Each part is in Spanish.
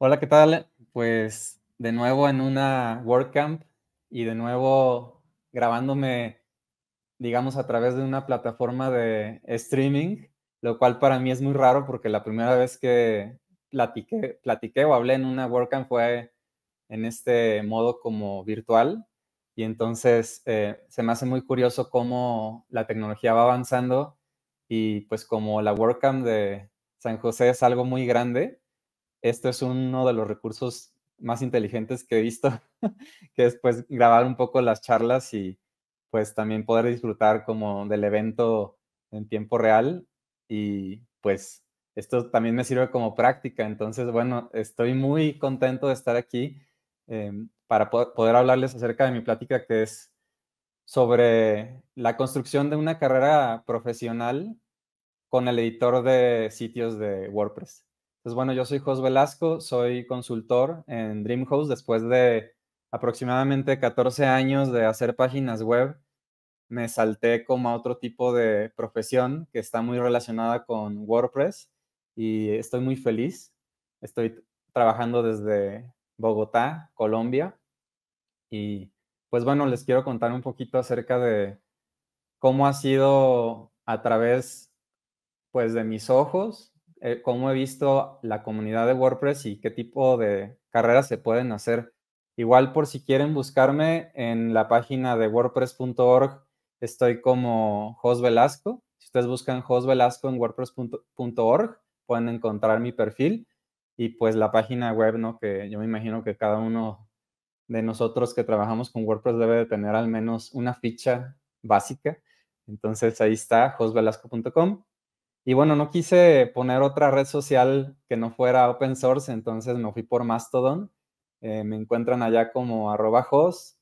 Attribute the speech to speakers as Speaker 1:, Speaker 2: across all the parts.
Speaker 1: Hola, ¿qué tal? Pues de nuevo en una WordCamp y de nuevo grabándome, digamos, a través de una plataforma de streaming, lo cual para mí es muy raro porque la primera vez que platiqué, o hablé en una WordCamp fue en este modo como virtual. Y entonces eh, se me hace muy curioso cómo la tecnología va avanzando y pues como la WordCamp de San José es algo muy grande, esto es uno de los recursos más inteligentes que he visto, que es pues grabar un poco las charlas y pues también poder disfrutar como del evento en tiempo real y pues esto también me sirve como práctica. Entonces, bueno, estoy muy contento de estar aquí em, para poder hablarles acerca de mi plática que es sobre la construcción de una carrera profesional con el editor de sitios de WordPress. Entonces, pues, bueno, yo soy Jos Velasco, soy consultor en Dreamhost después de aproximadamente 14 años de hacer páginas web. Me salté como a otro tipo de profesión que está muy relacionada con WordPress y estoy muy feliz. Estoy trabajando desde Bogotá, Colombia. Y pues bueno, les quiero contar un poquito acerca de cómo ha sido a través pues de mis ojos eh, cómo he visto la comunidad de WordPress y qué tipo de carreras se pueden hacer. Igual por si quieren buscarme en la página de wordpress.org, estoy como Jos Velasco. Si ustedes buscan Jos Velasco en wordpress.org, pueden encontrar mi perfil y pues la página web, ¿no? Que yo me imagino que cada uno de nosotros que trabajamos con WordPress debe de tener al menos una ficha básica. Entonces ahí está, josvelasco.com. Y bueno, no quise poner otra red social que no fuera open source, entonces me fui por Mastodon. Eh, me encuentran allá como arroba host,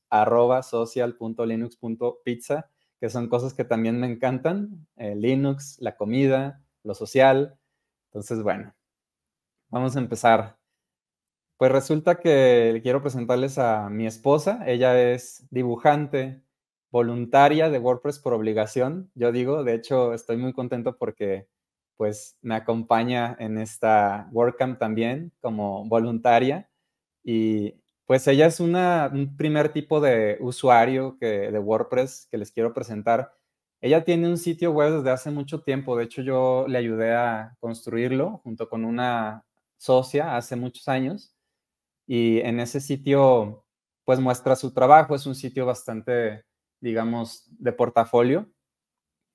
Speaker 1: social.linux.pizza, que son cosas que también me encantan. Eh, linux, la comida, lo social. Entonces, bueno, vamos a empezar. Pues resulta que quiero presentarles a mi esposa. Ella es dibujante, voluntaria de WordPress por obligación, yo digo. De hecho, estoy muy contento porque pues me acompaña en esta WordCamp también como voluntaria y pues ella es un primer tipo de usuario de WordPress que les quiero presentar. Ella tiene un sitio web desde hace mucho tiempo, de hecho yo le ayudé a construirlo junto con una socia hace muchos años y en ese sitio pues muestra su trabajo, es un sitio bastante, digamos, de portafolio,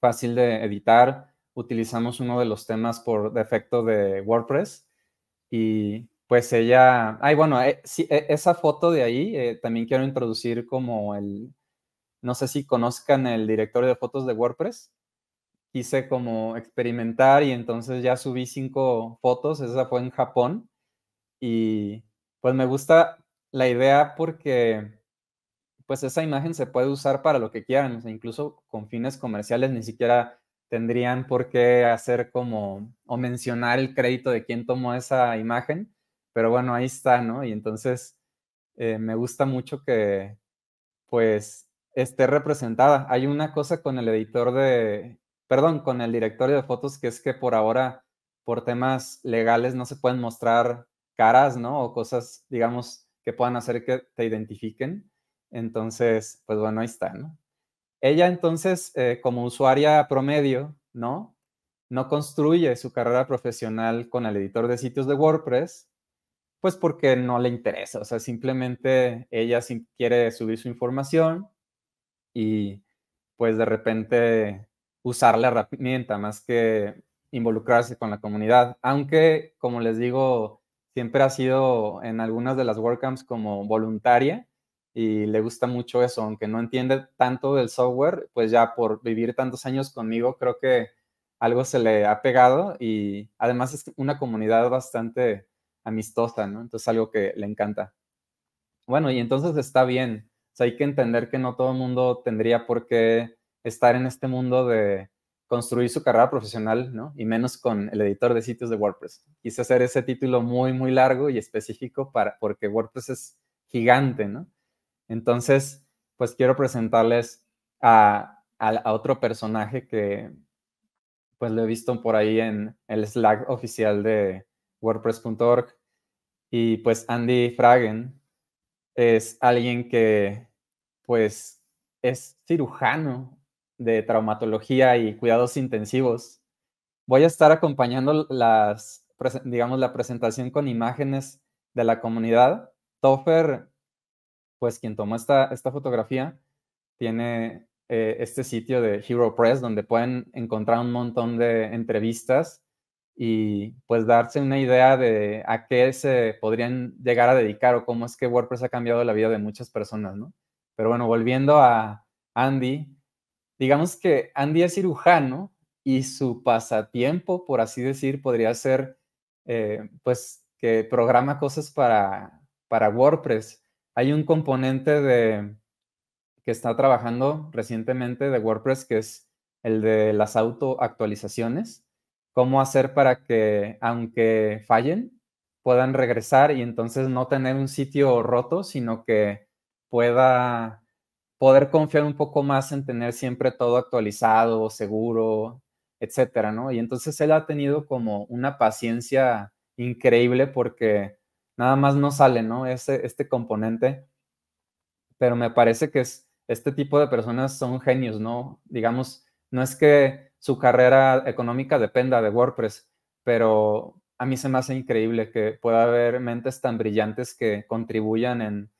Speaker 1: fácil de editar, utilizamos uno de los temas por defecto de WordPress y pues ella, ay bueno, eh, e, esa foto de ahí eh, también quiero introducir como el, no sé si conozcan el directorio de fotos de WordPress, quise como experimentar y entonces ya subí cinco fotos, esa fue en Japón y pues me gusta la idea porque pues esa imagen se puede usar para lo que quieran, incluso con fines comerciales, ni siquiera tendrían por qué hacer como o mencionar el crédito de quien tomó esa imagen, pero bueno, ahí está, ¿no? Y entonces eh, me gusta mucho que pues esté representada. Hay una cosa con el editor de, perdón, con el directorio de fotos que es que por ahora, por temas legales, no se pueden mostrar caras, ¿no? O cosas, digamos, que puedan hacer que te identifiquen. Entonces, pues bueno, ahí está, ¿no? Ella entonces, eh, como usuaria promedio, ¿no? No construye su carrera profesional con el editor de sitios de WordPress, pues porque no le interesa, o sea, simplemente ella quiere subir su información y pues de repente usar la herramienta más que involucrarse con la comunidad, aunque como les digo, siempre ha sido en algunas de las WordCamps como voluntaria, y le gusta mucho eso, aunque no entiende tanto del software, pues ya por vivir tantos años conmigo creo que algo se le ha pegado y además es una comunidad bastante amistosa, ¿no? Entonces algo que le encanta. Bueno, y entonces está bien, o hay que entender que no todo el mundo tendría por qué estar en este mundo de construir su carrera profesional, ¿no? Y menos con el editor de sitios de WordPress. Quise hacer ese título muy, muy largo y específico para, porque WordPress es gigante, ¿no? Entonces, pues quiero presentarles a, otro personaje que pues lo he visto por ahí en el Slack oficial de WordPress.org. Y pues Andy Fragen es alguien que pues es cirujano de traumatología y cuidados intensivos. Voy a estar acompañando las, digamos, la presentación con imágenes de la comunidad. Toffer pues quien tomó esta, esta fotografía tiene eh, este sitio de Hero Press donde pueden encontrar un montón de entrevistas y pues darse una idea de a qué se podrían llegar a dedicar o cómo es que WordPress ha cambiado la vida de muchas personas, ¿no? Pero bueno, volviendo a Andy, digamos que Andy es cirujano y su pasatiempo, por así decir, podría ser eh, pues que programa cosas para, para WordPress hay un componente de, que está trabajando recientemente de WordPress, que es el de las autoactualizaciones. Cómo hacer para que, aunque fallen, puedan regresar y entonces no tener un sitio roto, sino que pueda poder confiar un poco más en tener siempre todo actualizado, seguro, etcétera, ¿no? Y entonces él ha tenido como una paciencia increíble porque Nada más no sale, ¿no? este componente. Pero me parece que este tipo de personas son genios, ¿no? Digamos, no es que su carrera económica dependa de WordPress, pero a mí se me hace increíble que pueda haber mentes tan brillantes que contribuyan en,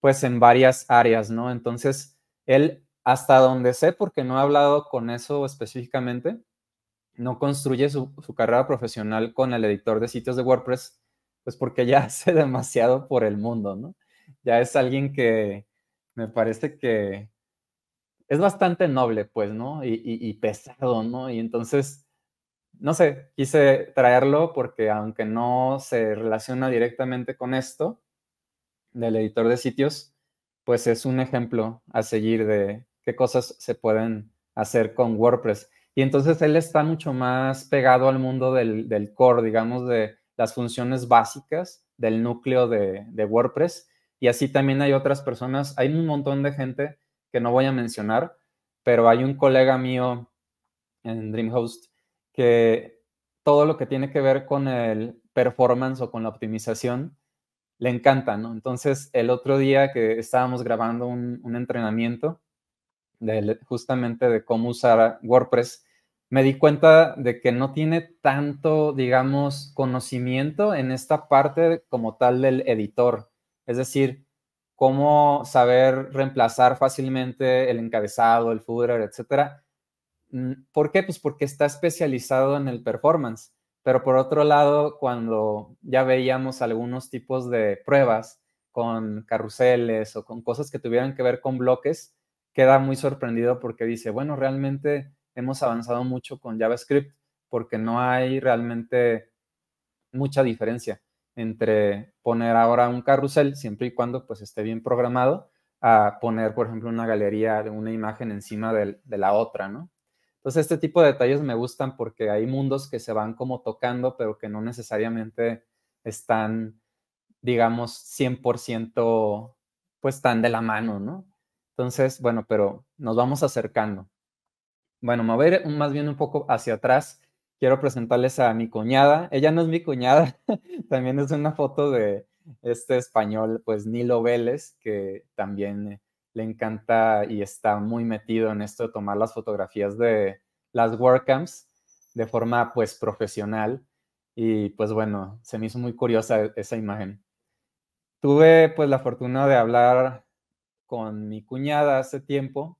Speaker 1: pues, en varias áreas, ¿no? Entonces, él, hasta donde sé, porque no he hablado con eso específicamente, no construye su carrera profesional con el editor de sitios de WordPress, pues porque ya hace demasiado por el mundo, ¿no? Ya es alguien que me parece que es bastante noble, pues, ¿no? Y, pesado, ¿no? Y entonces, no sé, quise traerlo porque aunque no se relaciona directamente con esto, del editor de sitios, pues es un ejemplo a seguir de qué cosas se pueden hacer con WordPress. Y entonces él está mucho más pegado al mundo del core, digamos, de, las funciones básicas del núcleo de, WordPress. Y así también hay otras personas, hay un montón de gente que no voy a mencionar, pero hay un colega mío en Dreamhost que todo lo que tiene que ver con el performance o con la optimización le encanta, ¿no? Entonces, el otro día que estábamos grabando un, entrenamiento justamente de cómo usar WordPress, me di cuenta de que no tiene tanto, digamos, conocimiento en esta parte como tal del editor. Es decir, cómo saber reemplazar fácilmente el encabezado, el footer, etcétera. Mm, ¿Por qué? Pues porque está especializado en el performance. Pero por otro lado, cuando ya veíamos algunos tipos de pruebas con carruseles o con cosas que tuvieran que ver con bloques, queda muy sorprendido porque dice, bueno, realmente hemos avanzado mucho con JavaScript porque no hay realmente mucha diferencia entre poner ahora un carrusel, siempre y cuando pues esté bien programado, a poner, por ejemplo, una galería de una imagen encima de, la otra, ¿no? Entonces, este tipo de detalles me gustan porque hay mundos que se van como tocando, pero que no necesariamente están, digamos, 100% pues tan de la mano, ¿no? Entonces, bueno, pero nos vamos acercando bueno, me voy a más bien un poco hacia atrás. Quiero presentarles a mi cuñada. Ella no es mi cuñada, también es una foto de este español, pues Nilo Vélez, que también le encanta y está muy metido en esto de tomar las fotografías de las WordCamps de forma pues profesional. Y pues bueno, se me hizo muy curiosa esa imagen. Tuve pues la fortuna de hablar con mi cuñada hace tiempo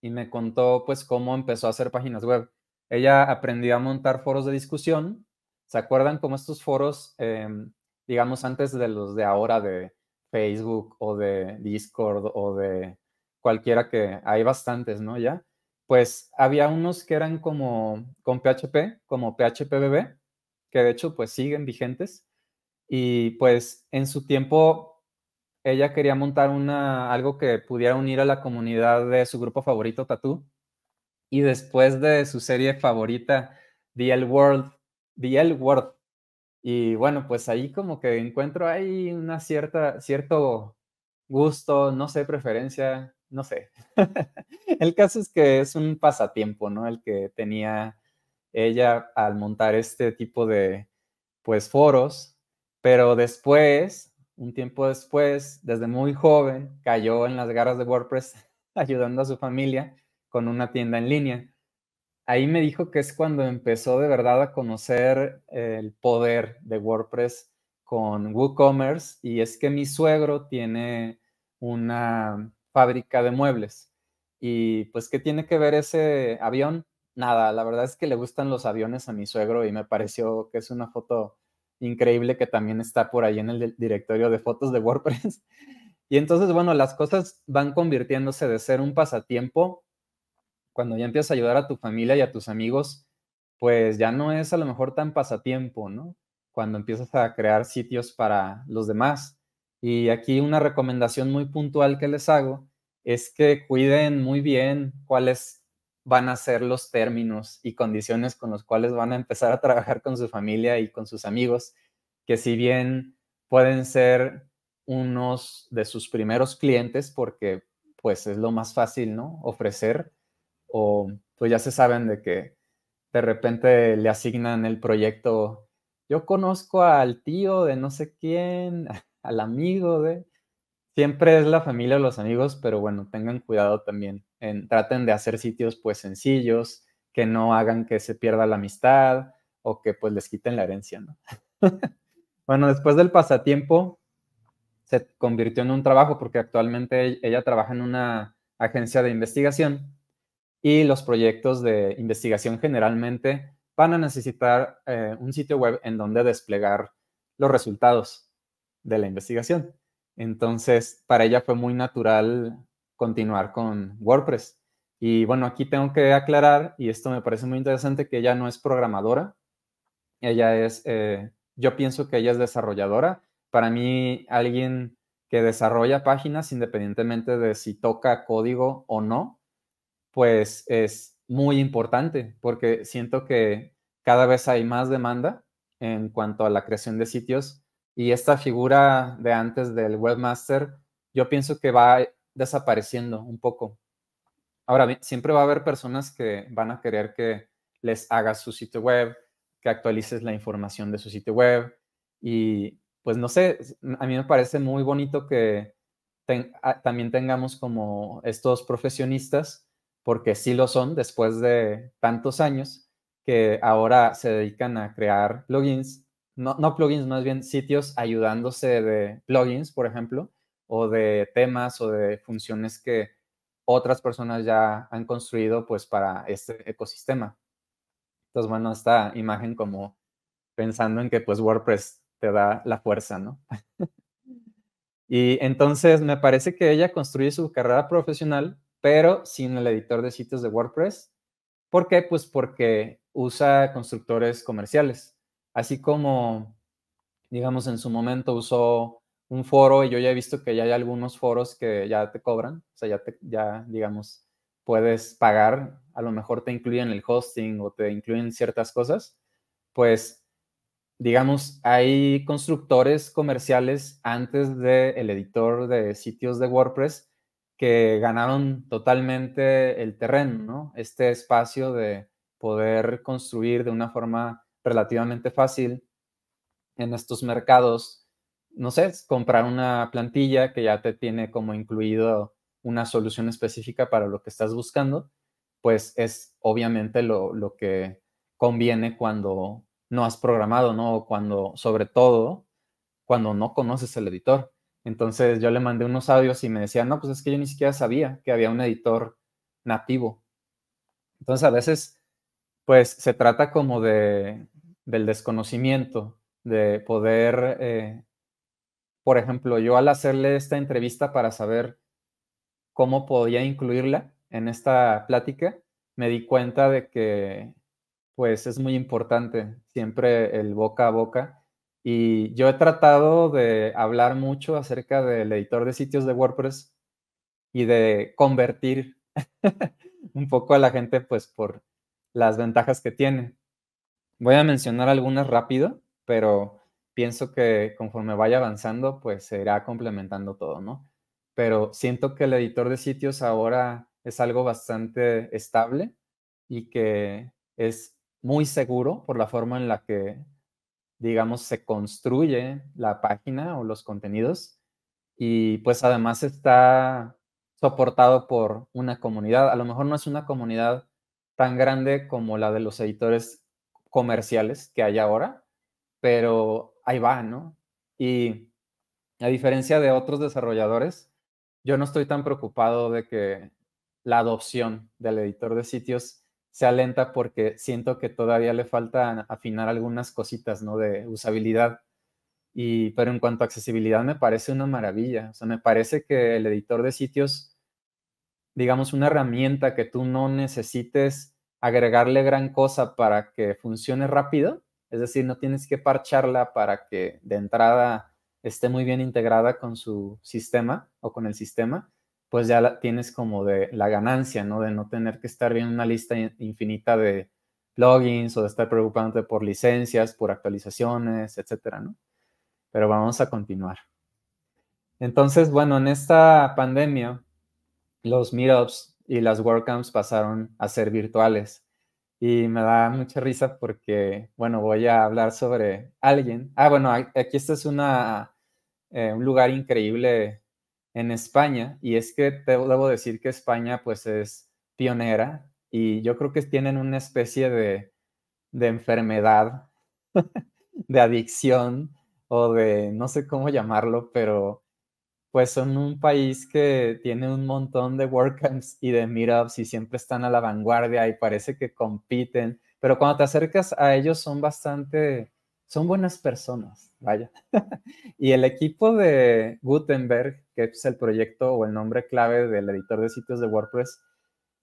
Speaker 1: y me contó pues cómo empezó a hacer páginas web. Ella aprendió a montar foros de discusión. ¿Se acuerdan cómo estos foros, em, digamos, antes de los de ahora de Facebook o de Discord o de cualquiera que hay bastantes, ¿no? Ya, pues había unos que eran como con PHP, como PHPBB, que de hecho pues siguen vigentes. Y pues en su tiempo ella quería montar una, algo que pudiera unir a la comunidad de su grupo favorito, Tattoo. Y después de su serie favorita, The L World, The World. Y bueno, pues ahí como que encuentro ahí una cierta, cierto gusto, no sé, preferencia, no sé. el caso es que es un pasatiempo, ¿no? El que tenía ella al montar este tipo de, pues, foros, pero después un tiempo después, desde muy joven, cayó en las garras de WordPress ayudando a su familia con una tienda en línea. Ahí me dijo que es cuando empezó de verdad a conocer el poder de WordPress con WooCommerce y es que mi suegro tiene una fábrica de muebles. Y pues, ¿qué tiene que ver ese avión? Nada, la verdad es que le gustan los aviones a mi suegro y me pareció que es una foto increíble que también está por ahí en el directorio de fotos de WordPress. Y entonces, bueno, las cosas van convirtiéndose de ser un pasatiempo, cuando ya empiezas a ayudar a tu familia y a tus amigos, pues ya no es a lo mejor tan pasatiempo, ¿no? Cuando empiezas a crear sitios para los demás. Y aquí una recomendación muy puntual que les hago es que cuiden muy bien cuál es van a ser los términos y condiciones con los cuales van a empezar a trabajar con su familia y con sus amigos, que si bien pueden ser unos de sus primeros clientes, porque pues es lo más fácil, ¿no? Ofrecer, o pues ya se saben de que de repente le asignan el proyecto, yo conozco al tío de no sé quién, al amigo de, siempre es la familia o los amigos, pero bueno, tengan cuidado también. En, traten de hacer sitios pues sencillos, que no hagan que se pierda la amistad o que pues les quiten la herencia, ¿no? bueno, después del pasatiempo se convirtió en un trabajo porque actualmente e, ella trabaja en una agencia de investigación y los proyectos de investigación generalmente van a necesitar eh, un sitio web en donde desplegar los resultados de la investigación. Entonces, para ella fue muy natural continuar con WordPress. Y bueno, aquí tengo que aclarar, y esto me parece muy interesante, que ella no es programadora, ella es, eh, yo pienso que ella es desarrolladora. Para mí, alguien que desarrolla páginas, independientemente de si toca código o no, pues es muy importante, porque siento que cada vez hay más demanda en cuanto a la creación de sitios y esta figura de antes del webmaster, yo pienso que va desapareciendo un poco. Ahora, siempre va a haber personas que van a querer que les hagas su sitio web, que actualices la información de su sitio web. Y pues no sé, a mí me parece muy bonito que ah, también tengamos como estos profesionistas, porque sí lo son después de tantos años, que ahora se dedican a crear logins, no, no plugins, más bien sitios ayudándose de plugins, por ejemplo, o de temas o de funciones que otras personas ya han construido pues para este ecosistema. Entonces, bueno, esta imagen como pensando en que pues WordPress te da la fuerza, ¿no? y entonces me parece que ella construye su carrera profesional, pero sin el editor de sitios de WordPress. ¿Por qué? Pues porque usa constructores comerciales así como, digamos, en su momento usó un foro y yo ya he visto que ya hay algunos foros que ya te cobran, o sea, ya, ya digamos, puedes pagar, a lo mejor te incluyen el hosting o te incluyen ciertas cosas, pues, digamos, hay constructores comerciales antes del editor de sitios de WordPress que ganaron totalmente el terreno, ¿no? Este espacio de poder construir de una forma relativamente fácil en estos mercados, no sé, comprar una plantilla que ya te tiene como incluido una solución específica para lo que estás buscando, pues es obviamente lo, que conviene cuando no has programado, ¿no? cuando, sobre todo, cuando no conoces el editor. Entonces yo le mandé unos audios y me decía, no, pues es que yo ni siquiera sabía que había un editor nativo. Entonces a veces pues se trata como de, del desconocimiento, de poder, eh, por ejemplo, yo al hacerle esta entrevista para saber cómo podía incluirla en esta plática, me di cuenta de que pues es muy importante siempre el boca a boca. Y yo he tratado de hablar mucho acerca del editor de sitios de WordPress y de convertir un poco a la gente pues por las ventajas que tiene. Voy a mencionar algunas rápido, pero pienso que conforme vaya avanzando, pues se irá complementando todo, ¿no? Pero siento que el editor de sitios ahora es algo bastante estable y que es muy seguro por la forma en la que, digamos, se construye la página o los contenidos. Y pues además está soportado por una comunidad. A lo mejor no es una comunidad tan grande como la de los editores comerciales que hay ahora, pero ahí va, ¿no? Y a diferencia de otros desarrolladores, yo no estoy tan preocupado de que la adopción del editor de sitios sea lenta porque siento que todavía le falta afinar algunas cositas, ¿no? De usabilidad. Y, pero en cuanto a accesibilidad, me parece una maravilla. O sea, me parece que el editor de sitios digamos, una herramienta que tú no necesites agregarle gran cosa para que funcione rápido, es decir, no tienes que parcharla para que de entrada esté muy bien integrada con su sistema o con el sistema, pues ya tienes como de la ganancia, ¿no? De no tener que estar viendo una lista infinita de plugins o de estar preocupándote por licencias, por actualizaciones, etcétera, ¿no? Pero vamos a continuar. Entonces, bueno, en esta pandemia los meetups y las WordCamps pasaron a ser virtuales. Y me da mucha risa porque, bueno, voy a hablar sobre alguien. Ah, bueno, aquí este es una, eh, un lugar increíble en España y es que te debo decir que España pues es pionera y yo creo que tienen una especie de, de enfermedad, de adicción o de no sé cómo llamarlo, pero pues son un país que tiene un montón de WordCamps y de meetups y siempre están a la vanguardia y parece que compiten, pero cuando te acercas a ellos son bastante, son buenas personas, vaya. y el equipo de Gutenberg, que es el proyecto o el nombre clave del editor de sitios de WordPress,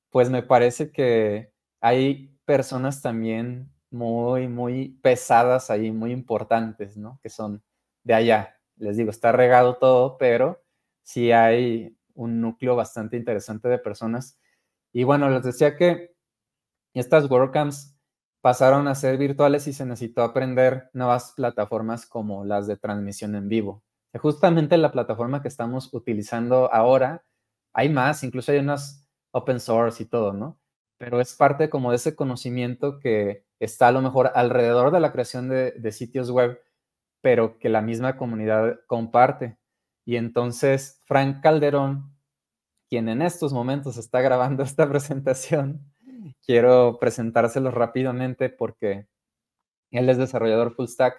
Speaker 1: pues me parece que hay personas también muy, muy pesadas ahí, muy importantes, ¿no? Que son de allá, les digo, está regado todo, pero sí hay un núcleo bastante interesante de personas. Y bueno, les decía que estas WordCamps pasaron a ser virtuales y se necesitó aprender nuevas plataformas como las de transmisión en vivo. Justamente la plataforma que estamos utilizando ahora, hay más, incluso hay unas open source y todo, ¿no? Pero es parte como de ese conocimiento que está a lo mejor alrededor de la creación de, de sitios web pero que la misma comunidad comparte. Y entonces Frank Calderón, quien en estos momentos está grabando esta presentación, quiero presentárselos rápidamente porque él es desarrollador full stack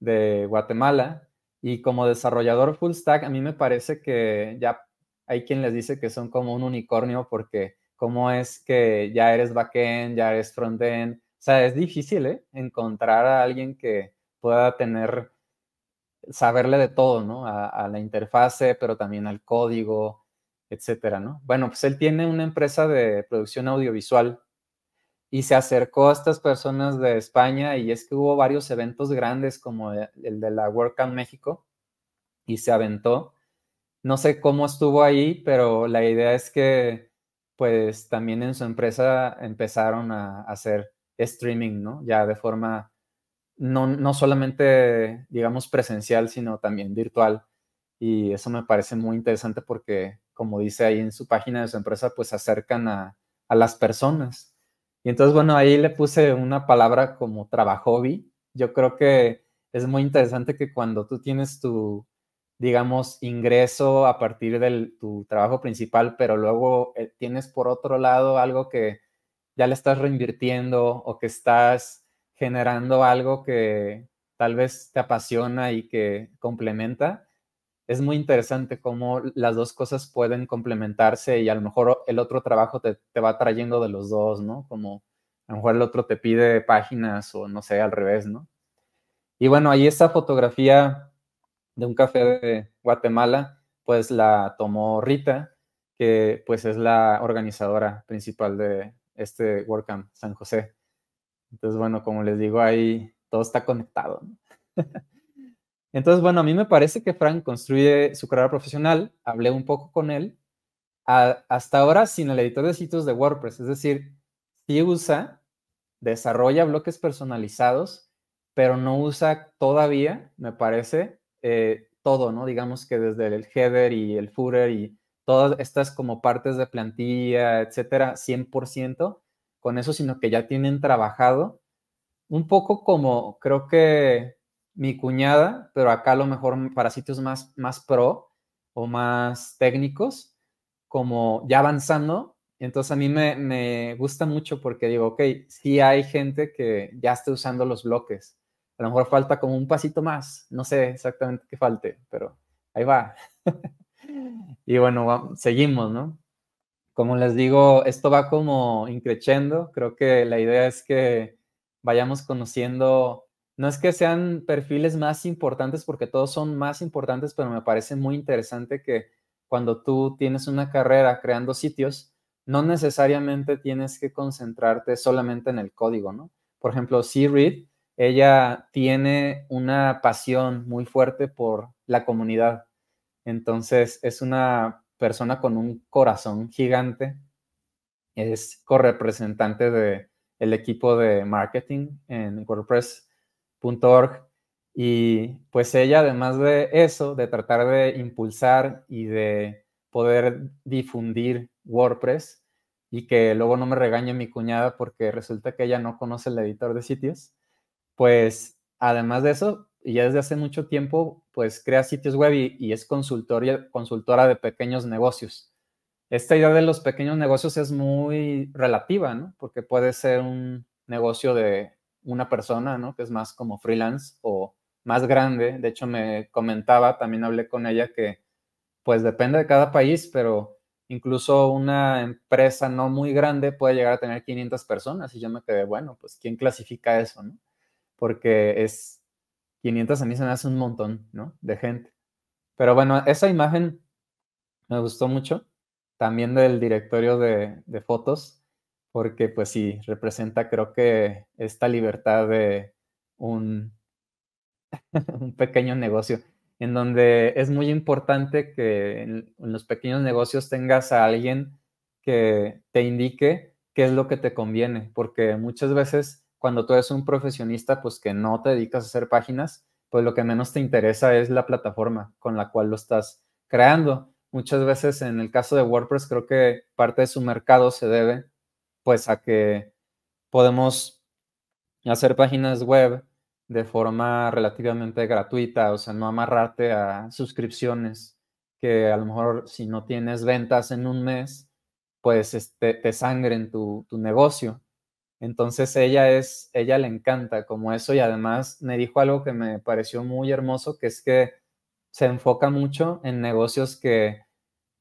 Speaker 1: de Guatemala y como desarrollador full stack a mí me parece que ya hay quien les dice que son como un unicornio porque cómo es que ya eres backend, ya eres frontend, o sea, es difícil ¿eh? encontrar a alguien que, pueda tener, saberle de todo, ¿no? A, la interfase, pero también al código, etcétera, ¿no? Bueno, pues él tiene una empresa de producción audiovisual y se acercó a estas personas de España y es que hubo varios eventos grandes como e, el de la WordCamp México y se aventó. No sé cómo estuvo ahí, pero la idea es que pues también en su empresa empezaron a hacer streaming, ¿no? Ya de forma no, solamente, digamos, presencial, sino también virtual. Y eso me parece muy interesante porque, como dice ahí en su página de su empresa, pues acercan a, a las personas. Y entonces, bueno, ahí le puse una palabra como trabajo hobby. Yo creo que es muy interesante que cuando tú tienes tu, digamos, ingreso a partir de tu trabajo principal, pero luego eh, tienes por otro lado algo que ya le estás reinvirtiendo o que estás generando algo que tal vez te apasiona y que complementa, es muy interesante cómo las dos cosas pueden complementarse y a lo mejor el otro trabajo te, va trayendo de los dos, ¿no? Como a lo mejor el otro te pide páginas o no sé, al revés, ¿no? Y bueno, ahí esta fotografía de un café de Guatemala, pues la tomó Rita, que pues es la organizadora principal de este WordCamp San José. Entonces, bueno, como les digo, ahí todo está conectado. Entonces, bueno, a mí me parece que Frank construye su carrera profesional, hablé un poco con él, hasta ahora sin el editor de sitios de WordPress, es decir, sí usa, desarrolla bloques personalizados, pero no usa todavía, me parece, eh, todo, ¿no? Digamos que desde el header y el footer y todas estas como partes de plantilla, etcétera, 100%, con eso, sino que ya tienen trabajado. Un poco como creo que mi cuñada, pero acá a lo mejor para sitios más, más pro o más técnicos, como ya avanzando. Entonces a mí me, gusta mucho porque digo, ok, sí hay gente que ya está usando los bloques. A lo mejor falta como un pasito más. No sé exactamente qué falte, pero ahí va. y bueno, seguimos, ¿no? como les digo, esto va como increciendo. Creo que la idea es que vayamos conociendo, no es que sean perfiles más importantes, porque todos son más importantes, pero me parece muy interesante que cuando tú tienes una carrera creando sitios, no necesariamente tienes que concentrarte solamente en el código, ¿no? Por ejemplo, C. read ella tiene una pasión muy fuerte por la comunidad. Entonces, es una persona con un corazón gigante, es correpresentante de el equipo de marketing en WordPress.org. Y pues ella, además de eso, de tratar de impulsar y de poder difundir WordPress, y que luego no me regañe mi cuñada porque resulta que ella no conoce el editor de sitios, pues además de eso, y ya desde hace mucho tiempo, pues crea sitios web y, es consultora de pequeños negocios. Esta idea de los pequeños negocios es muy relativa, ¿no? Porque puede ser un negocio de una persona, ¿no? Que es más como freelance o más grande. De hecho, me comentaba, también hablé con ella que, pues depende de cada país, pero incluso una empresa no muy grande puede llegar a tener 500 personas. Y yo me quedé, bueno, pues ¿quién clasifica eso, no? Porque es 500 a mí se me hace un montón, ¿no? De gente. Pero bueno, esa imagen me gustó mucho, también del directorio de, fotos, porque pues sí, representa creo que esta libertad de un, pequeño negocio, en donde es muy importante que en los pequeños negocios tengas a alguien que te indique qué es lo que te conviene, porque muchas veces cuando tú eres un profesionista, pues que no te dedicas a hacer páginas, pues lo que menos te interesa es la plataforma con la cual lo estás creando. Muchas veces en el caso de WordPress creo que parte de su mercado se debe pues a que podemos hacer páginas web de forma relativamente gratuita, o sea, no amarrarte a suscripciones que a lo mejor si no tienes ventas en un mes, pues este, te sangren tu negocio. Entonces ella es, ella le encanta como eso y además me dijo algo que me pareció muy hermoso, que es que se enfoca mucho en negocios que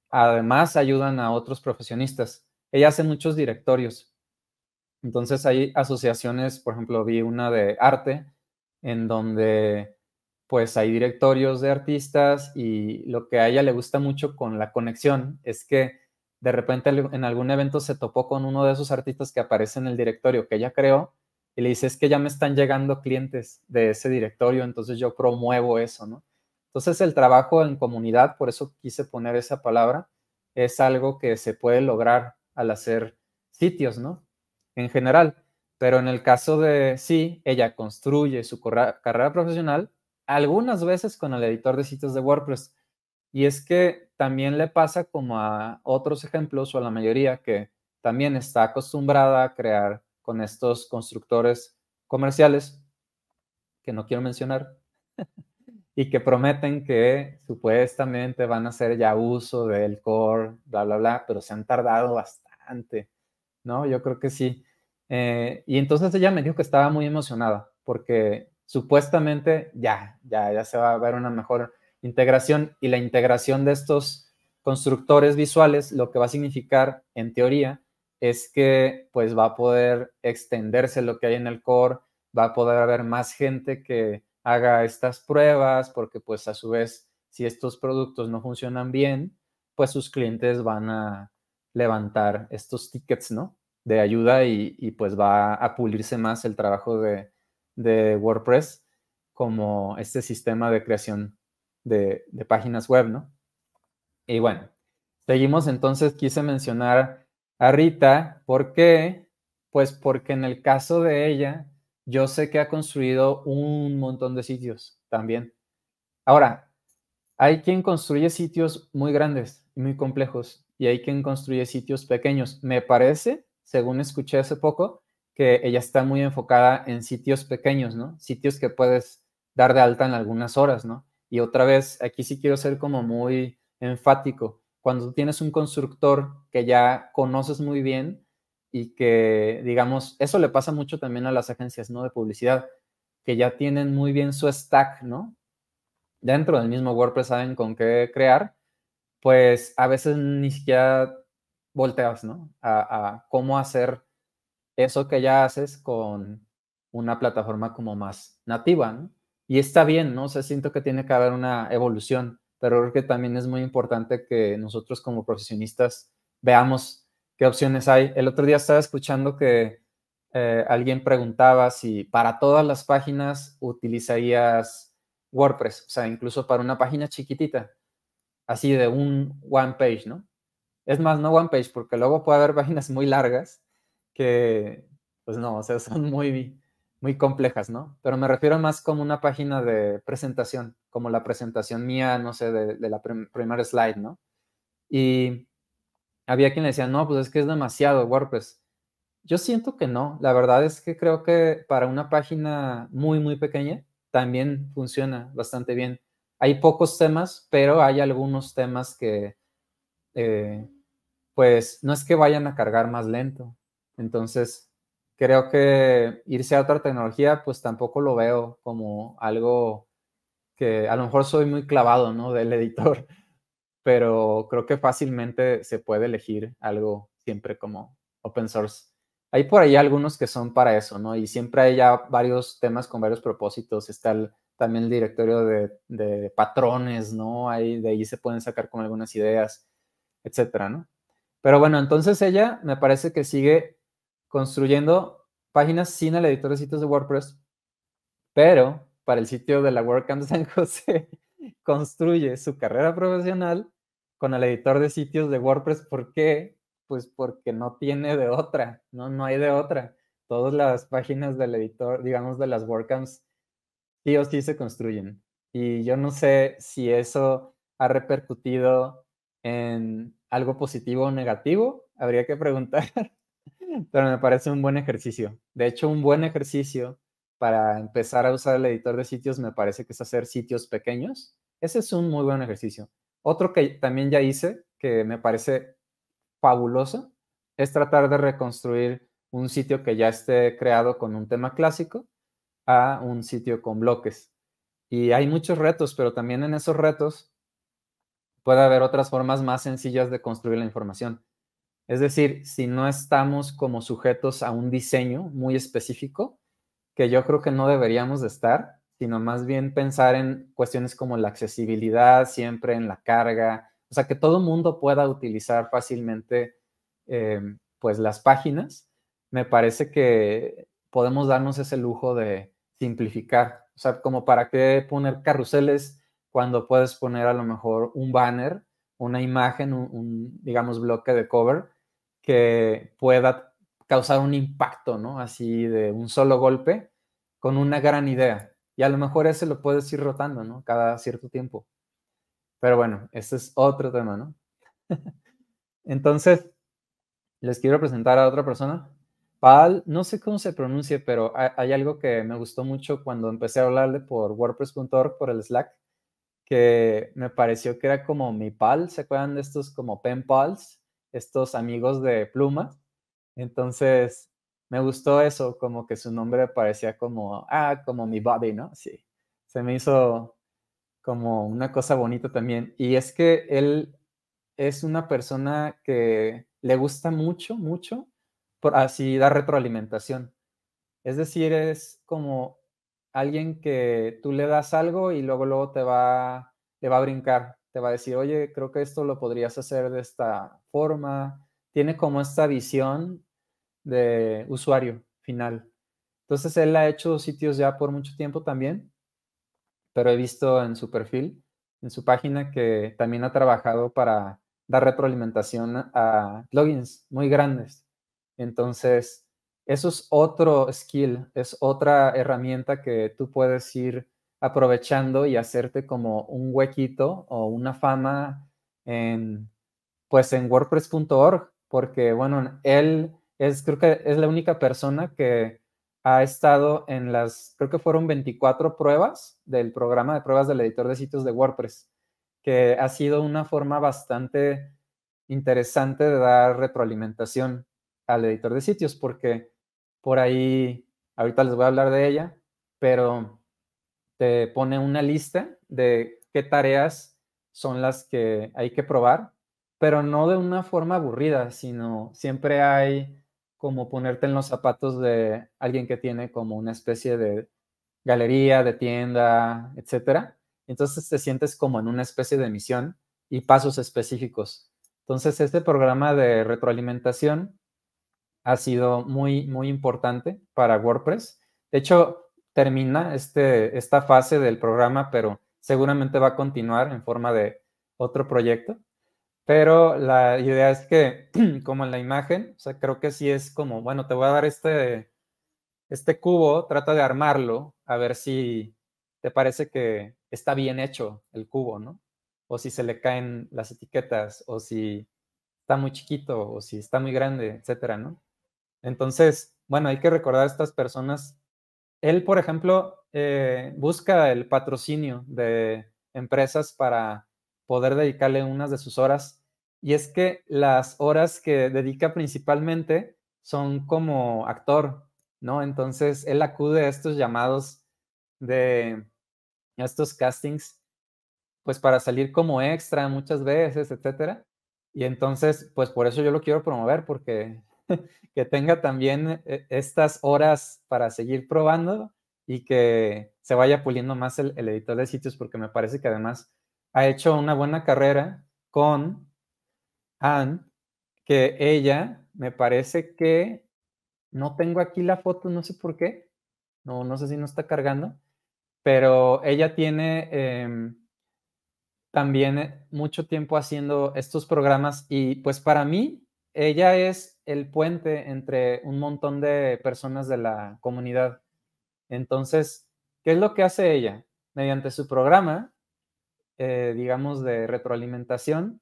Speaker 1: además ayudan a otros profesionistas. Ella hace muchos directorios. Entonces hay asociaciones, por ejemplo, vi una de arte en donde pues hay directorios de artistas y lo que a ella le gusta mucho con la conexión es que de repente en algún evento se topó con uno de esos artistas que aparece en el directorio que ella creó y le dice, es que ya me están llegando clientes de ese directorio, entonces yo promuevo eso, ¿no? Entonces el trabajo en comunidad, por eso quise poner esa palabra, es algo que se puede lograr al hacer sitios, ¿no? En general. Pero en el caso de sí, ella construye su carrera profesional algunas veces con el editor de sitios de WordPress. Y es que también le pasa como a otros ejemplos o a la mayoría que también está acostumbrada a crear con estos constructores comerciales que no quiero mencionar y que prometen que supuestamente van a hacer ya uso del core, bla, bla, bla, pero se han tardado bastante, ¿no? Yo creo que sí. Eh, y entonces ella me dijo que estaba muy emocionada porque supuestamente ya, ya, ya se va a ver una mejor integración y la integración de estos constructores visuales, lo que va a significar en teoría es que pues va a poder extenderse lo que hay en el core, va a poder haber más gente que haga estas pruebas, porque pues a su vez, si estos productos no funcionan bien, pues sus clientes van a levantar estos tickets, ¿no? De ayuda y, pues va a pulirse más el trabajo de, de WordPress como este sistema de creación de, páginas web, ¿no? Y bueno, seguimos entonces, quise mencionar a Rita, ¿por qué? Pues porque en el caso de ella, yo sé que ha construido un montón de sitios también. Ahora, hay quien construye sitios muy grandes y muy complejos y hay quien construye sitios pequeños. Me parece, según escuché hace poco, que ella está muy enfocada en sitios pequeños, ¿no? Sitios que puedes dar de alta en algunas horas, ¿no? Y otra vez, aquí sí quiero ser como muy enfático. Cuando tienes un constructor que ya conoces muy bien y que, digamos, eso le pasa mucho también a las agencias ¿no? de publicidad, que ya tienen muy bien su stack, ¿no? Dentro del mismo WordPress saben con qué crear, pues a veces ni siquiera volteas, ¿no? A, a cómo hacer eso que ya haces con una plataforma como más nativa, ¿no? y está bien, ¿no? O sea, siento que tiene que haber una evolución, pero creo que también es muy importante que nosotros como profesionistas veamos qué opciones hay. El otro día estaba escuchando que eh, alguien preguntaba si para todas las páginas utilizarías WordPress, o sea, incluso para una página chiquitita, así de un one page, ¿no? Es más, no one page, porque luego puede haber páginas muy largas que, pues no, o sea, son muy muy complejas, ¿no? Pero me refiero más como una página de presentación, como la presentación mía, no sé, de, la primera slide, ¿no? Y había quien le decía, no, pues es que es demasiado WordPress. Yo siento que no, la verdad es que creo que para una página muy, muy pequeña también funciona bastante bien. Hay pocos temas, pero hay algunos temas que, eh, pues, no es que vayan a cargar más lento. Entonces, creo que irse a otra tecnología, pues tampoco lo veo como algo que a lo mejor soy muy clavado, ¿no? Del editor, pero creo que fácilmente se puede elegir algo siempre como open source. Hay por ahí algunos que son para eso, ¿no? Y siempre hay ya varios temas con varios propósitos. Está también el directorio de, de, patrones, ¿no? Ahí, de ahí se pueden sacar como algunas ideas, etcétera, ¿no? Pero bueno, entonces ella me parece que sigue construyendo páginas sin el editor de sitios de WordPress, pero para el sitio de la WordCamp San José construye su carrera profesional con el editor de sitios de WordPress. ¿Por qué? Pues porque no tiene de otra, no, no hay de otra. Todas las páginas del editor, digamos, de las WordCamps, sí o sí se construyen. Y yo no sé si eso ha repercutido en algo positivo o negativo, habría que preguntar, pero me parece un buen ejercicio. De hecho, un buen ejercicio para empezar a usar el editor de sitios me parece que es hacer sitios pequeños. Ese es un muy buen ejercicio. Otro que también ya hice, que me parece fabuloso, es tratar de reconstruir un sitio que ya esté creado con un tema clásico a un sitio con bloques. Y hay muchos retos, pero también en esos retos puede haber otras formas más sencillas de construir la información. Es decir, si no estamos como sujetos a un diseño muy específico, que yo creo que no deberíamos de estar, sino más bien pensar en cuestiones como la accesibilidad, siempre en la carga, o sea, que todo mundo pueda utilizar fácilmente em, pues las páginas, me parece que podemos darnos ese lujo de simplificar, o sea, como para qué poner carruseles cuando puedes poner a lo mejor un banner, una imagen, un, un digamos bloque de cover que pueda causar un impacto, ¿no? Así de un solo golpe con una gran idea. Y a lo mejor ese lo puedes ir rotando, ¿no? Cada cierto tiempo. Pero bueno, este es otro tema, ¿no? Entonces, les quiero presentar a otra persona. Pal, no sé cómo se pronuncie, pero hay, algo que me gustó mucho cuando empecé a hablarle por WordPress.org, por el Slack, que me pareció que era como mi pal, ¿se acuerdan de estos como pen pals? estos amigos de pluma, Entonces, me gustó eso, como que su nombre parecía como, ah, como mi body, ¿no? Sí, se me hizo como una cosa bonita también. Y es que él es una persona que le gusta mucho, mucho, por así dar retroalimentación. Es decir, es como alguien que tú le das algo y luego luego te va, va a brincar te va a decir, oye, creo que esto lo podrías hacer de esta forma. Tiene como esta visión de usuario final. Entonces, él ha hecho sitios ya por mucho tiempo también, pero he visto en su perfil, en su página, que también ha trabajado para dar retroalimentación a plugins muy grandes. Entonces, eso es otro skill, es otra herramienta que tú puedes ir aprovechando y hacerte como un huequito o una fama en, pues en wordpress.org, porque bueno, él es, creo que es la única persona que ha estado en las, creo que fueron 24 pruebas del programa de pruebas del editor de sitios de WordPress, que ha sido una forma bastante interesante de dar retroalimentación al editor de sitios, porque por ahí, ahorita les voy a hablar de ella, pero te pone una lista de qué tareas son las que hay que probar, pero no de una forma aburrida, sino siempre hay como ponerte en los zapatos de alguien que tiene como una especie de galería, de tienda, etcétera. Entonces te sientes como en una especie de misión y pasos específicos. Entonces este programa de retroalimentación ha sido muy, muy importante para WordPress. De hecho, termina este, esta fase del programa, pero seguramente va a continuar en forma de otro proyecto. Pero la idea es que, como en la imagen, o sea, creo que sí es como, bueno, te voy a dar este, este cubo, trata de armarlo, a ver si te parece que está bien hecho el cubo, ¿no? O si se le caen las etiquetas, o si está muy chiquito, o si está muy grande, etcétera, ¿no? Entonces, bueno, hay que recordar a estas personas él, por ejemplo, eh, busca el patrocinio de empresas para poder dedicarle unas de sus horas. Y es que las horas que dedica principalmente son como actor, ¿no? Entonces, él acude a estos llamados de estos castings, pues para salir como extra muchas veces, etcétera. Y entonces, pues por eso yo lo quiero promover, porque que tenga también eh, estas horas para seguir probando y que se vaya puliendo más el, editor de sitios, porque me parece que además ha hecho una buena carrera con Anne, que ella me parece que no tengo aquí la foto, no sé por qué, no, no sé si no está cargando, pero ella tiene em, también mucho tiempo haciendo estos programas y pues para mí ella es el puente entre un montón de personas de la comunidad. Entonces, ¿qué es lo que hace ella? Mediante su programa, eh, digamos, de retroalimentación,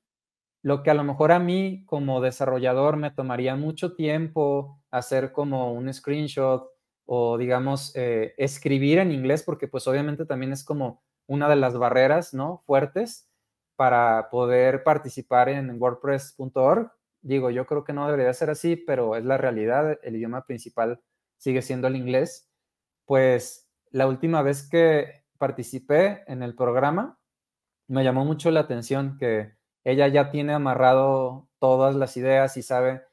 Speaker 1: lo que a lo mejor a mí como desarrollador me tomaría mucho tiempo hacer como un screenshot o, digamos, eh, escribir en inglés, porque pues obviamente también es como una de las barreras, ¿no? Fuertes para poder participar en wordpress.org digo, yo creo que no debería ser así, pero es la realidad, el idioma principal sigue siendo el inglés, pues la última vez que participé en el programa, me llamó mucho la atención que ella ya tiene amarrado todas las ideas y sabe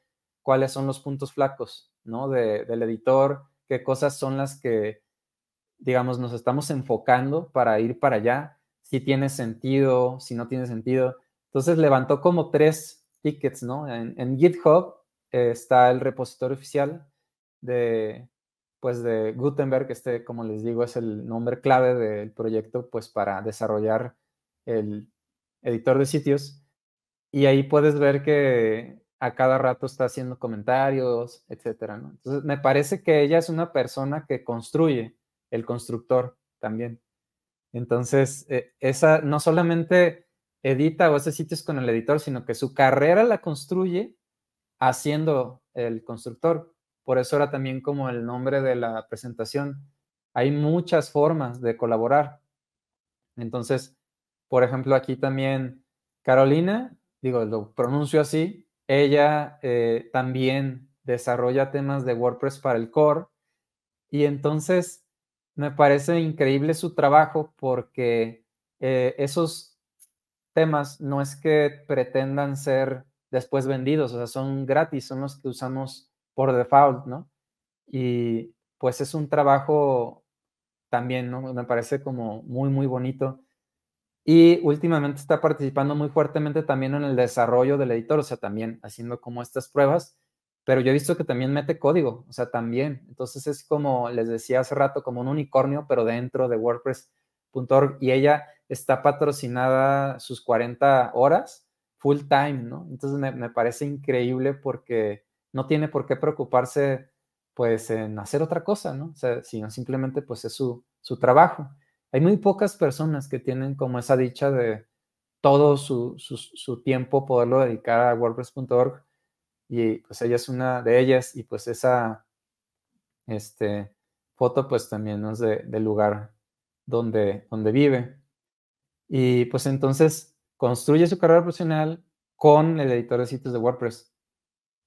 Speaker 1: cuáles son los puntos flacos, ¿no? del editor, qué cosas son las que, digamos, nos estamos enfocando para ir para allá, si tiene sentido, si no tiene sentido. Entonces levantó como tres tickets, ¿no? En, GitHub eh, está el repositorio oficial de, pues, de Gutenberg. Este, como les digo, es el nombre clave del proyecto, pues, para desarrollar el editor de sitios. Y ahí puedes ver que a cada rato está haciendo comentarios, etcétera, Entonces, me parece que ella es una persona que construye, el constructor también. Entonces, eh, esa no solamente edita o hace sitios con el editor, sino que su carrera la construye haciendo el constructor. Por eso era también como el nombre de la presentación. Hay muchas formas de colaborar. Entonces, por ejemplo, aquí también Carolina, digo, lo pronuncio así, ella eh, también desarrolla temas de WordPress para el core. Y entonces me parece increíble su trabajo porque eh, esos temas no es que pretendan ser después vendidos, o sea, son gratis, son los que usamos por default, ¿no? Y pues es un trabajo también, ¿no? Me parece como muy, muy bonito. Y últimamente está participando muy fuertemente también en el desarrollo del editor, o sea, también haciendo como estas pruebas, pero yo he visto que también mete código, o sea, también. Entonces es como, les decía hace rato, como un unicornio, pero dentro de WordPress.org. Y ella está patrocinada sus 40 horas full time, ¿no? Entonces me, parece increíble porque no tiene por qué preocuparse pues en hacer otra cosa, ¿no? O sea, sino simplemente pues es su, trabajo. Hay muy pocas personas que tienen como esa dicha de todo su, tiempo poderlo dedicar a WordPress.org y pues ella es una de ellas y pues esa este, foto pues también es de, del lugar donde, donde vive. Y pues entonces construye su carrera profesional con el editor de sitios de WordPress.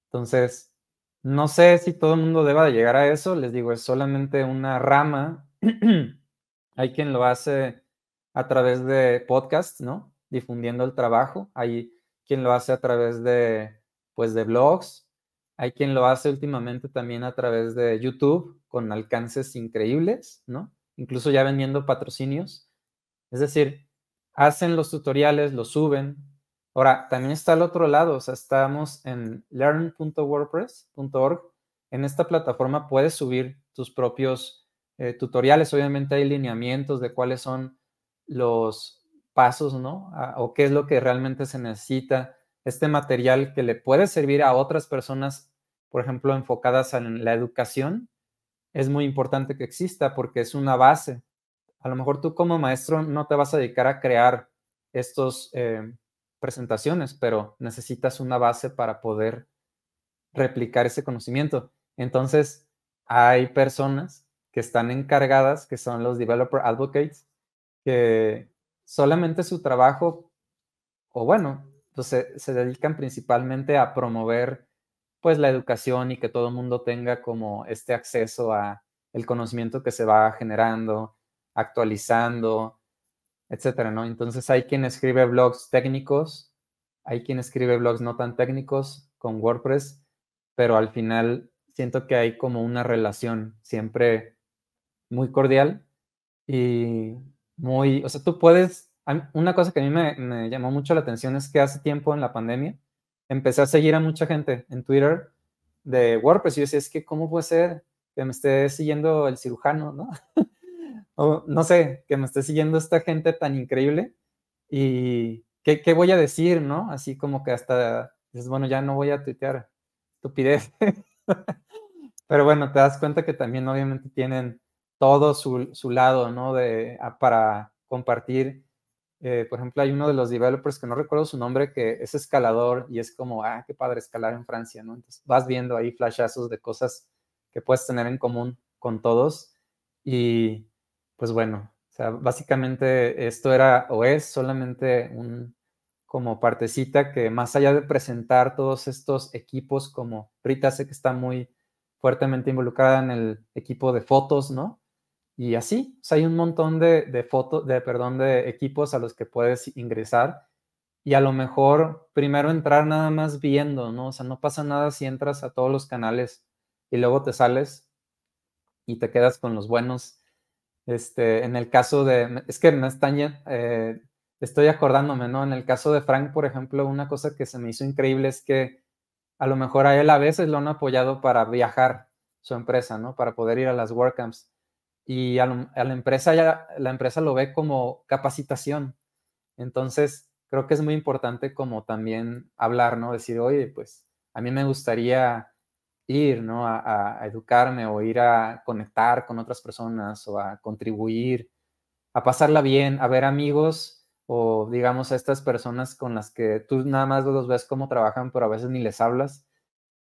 Speaker 1: Entonces, no sé si todo el mundo deba de llegar a eso, les digo, es solamente una rama. Hay quien lo hace a través de podcasts, ¿no? Difundiendo el trabajo. Hay quien lo hace a través de, pues, de blogs. Hay quien lo hace últimamente también a través de YouTube con alcances increíbles, ¿no? Incluso ya vendiendo patrocinios. Es decir, hacen los tutoriales, los suben. Ahora, también está al otro lado, o sea, estamos en learn.wordpress.org. En esta plataforma puedes subir tus propios eh, tutoriales. Obviamente hay lineamientos de cuáles son los pasos, ¿no? o qué es lo que realmente se necesita. Este material que le puede servir a otras personas, por ejemplo, enfocadas en la educación, es muy importante que exista porque es una base a lo mejor tú como maestro no te vas a dedicar a crear estas eh, presentaciones, pero necesitas una base para poder replicar ese conocimiento. Entonces, hay personas que están encargadas, que son los developer advocates, que solamente su trabajo, o bueno, pues, se, dedican principalmente a promover pues la educación y que todo el mundo tenga como este acceso a el conocimiento que se va generando, actualizando, etcétera, ¿no? Entonces hay quien escribe blogs técnicos, hay quien escribe blogs no tan técnicos con WordPress, pero al final siento que hay como una relación siempre muy cordial y muy, o sea, tú puedes, una cosa que a mí me, llamó mucho la atención es que hace tiempo en la pandemia empecé a seguir a mucha gente en Twitter de WordPress y yo decía, es que, ¿cómo puede ser que me esté siguiendo el cirujano, no? no sé, que me esté siguiendo esta gente tan increíble y ¿qué, voy a decir, ¿no? Así como que hasta dices, bueno, ya no voy a tuitear estupidez. Pero bueno, te das cuenta que también obviamente tienen todo su, lado, ¿no? De, ah, para compartir. Eh, por ejemplo, hay uno de los developers que no recuerdo su nombre, que es escalador y es como, ah, qué padre escalar en Francia, ¿no? Entonces vas viendo ahí flashazos de cosas que puedes tener en común con todos y pues bueno, o sea, básicamente esto era o es solamente un como partecita que más allá de presentar todos estos equipos, como Rita sé que está muy fuertemente involucrada en el equipo de fotos, ¿no? Y así, o sea, hay un montón de, fotos, de, perdón, de equipos a los que puedes ingresar y a lo mejor primero entrar nada más viendo, ¿no? O sea, no pasa nada si entras a todos los canales y luego te sales y te quedas con los buenos este, en el caso de, es que me eh, estoy acordándome, ¿no? En el caso de Frank, por ejemplo, una cosa que se me hizo increíble es que a lo mejor a él a veces lo han apoyado para viajar su empresa, ¿no? Para poder ir a las camps Y a, la empresa ya, la empresa lo ve como capacitación. Entonces, creo que es muy importante como también hablar, ¿no? Decir, oye, pues a mí me gustaría ir, ¿no? A, educarme o ir a conectar con otras personas o a contribuir, a pasarla bien, a ver amigos o digamos a estas personas con las que tú nada más los ves cómo trabajan, pero a veces ni les hablas.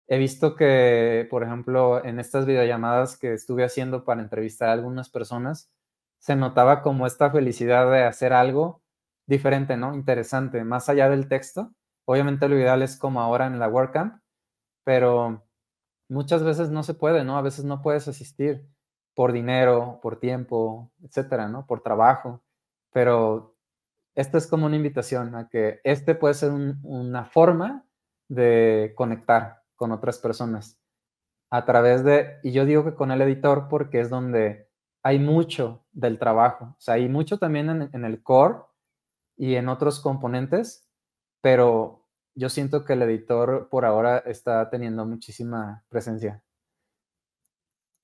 Speaker 1: He visto que, por ejemplo, en estas videollamadas que estuve haciendo para entrevistar a algunas personas, se notaba como esta felicidad de hacer algo diferente, ¿no? Interesante, más allá del texto. Obviamente lo ideal es como ahora en la WordCamp, pero muchas veces no se puede, ¿no? A veces no puedes asistir por dinero, por tiempo, etcétera, ¿no? Por trabajo. Pero esta es como una invitación a que este puede ser una forma de conectar con otras personas a través de, y yo digo que con el editor porque es donde hay mucho del trabajo, o sea, hay mucho también en, en el core y en otros componentes, pero yo siento que el editor por ahora está teniendo muchísima presencia.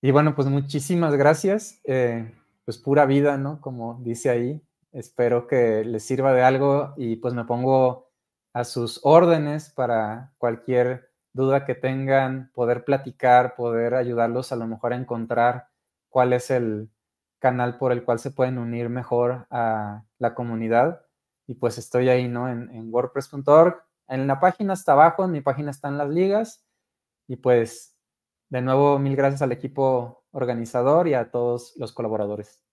Speaker 1: Y bueno, pues muchísimas gracias. Eh, pues pura vida, ¿no? Como dice ahí. Espero que les sirva de algo y pues me pongo a sus órdenes para cualquier duda que tengan, poder platicar, poder ayudarlos a lo mejor a encontrar cuál es el canal por el cual se pueden unir mejor a la comunidad. Y pues estoy ahí, ¿no? en wordpress.org en la página hasta abajo, en mi página están las ligas. Y pues, de nuevo, mil gracias al equipo organizador y a todos los colaboradores.